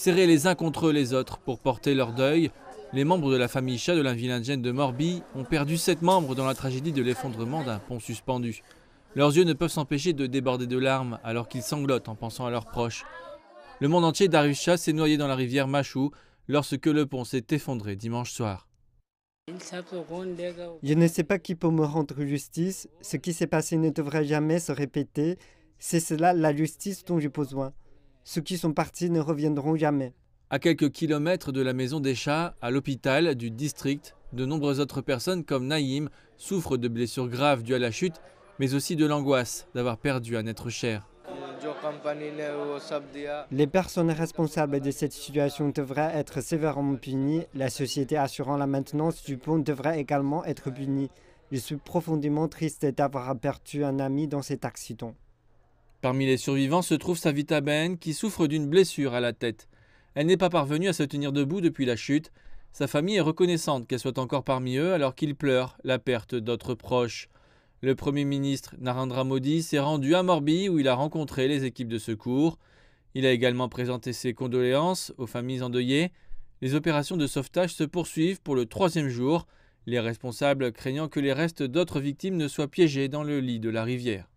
serrés les uns contre les autres pour porter leur deuil. Les membres de la famille Chat de la indienne de Morbi ont perdu sept membres dans la tragédie de l'effondrement d'un pont suspendu. Leurs yeux ne peuvent s'empêcher de déborder de larmes alors qu'ils sanglotent en pensant à leurs proches. Le monde entier d'Arusha s'est noyé dans la rivière Machou lorsque le pont s'est effondré dimanche soir. Je ne sais pas qui peut me rendre justice. Ce qui s'est passé ne devrait jamais se répéter. C'est cela la justice dont j'ai besoin. Ceux qui sont partis ne reviendront jamais. À quelques kilomètres de la maison des chats, à l'hôpital du district, de nombreuses autres personnes comme Naïm souffrent de blessures graves dues à la chute, mais aussi de l'angoisse d'avoir perdu un être cher. Les personnes responsables de cette situation devraient être sévèrement punies. La société assurant la maintenance du pont devrait également être punie. Je suis profondément triste d'avoir perdu un ami dans cet accident. Parmi les survivants se trouve Savita Ben qui souffre d'une blessure à la tête. Elle n'est pas parvenue à se tenir debout depuis la chute. Sa famille est reconnaissante qu'elle soit encore parmi eux alors qu'ils pleurent la perte d'autres proches. Le Premier ministre Narendra Modi s'est rendu à Morbi où il a rencontré les équipes de secours. Il a également présenté ses condoléances aux familles endeuillées. Les opérations de sauvetage se poursuivent pour le troisième jour, les responsables craignant que les restes d'autres victimes ne soient piégés dans le lit de la rivière.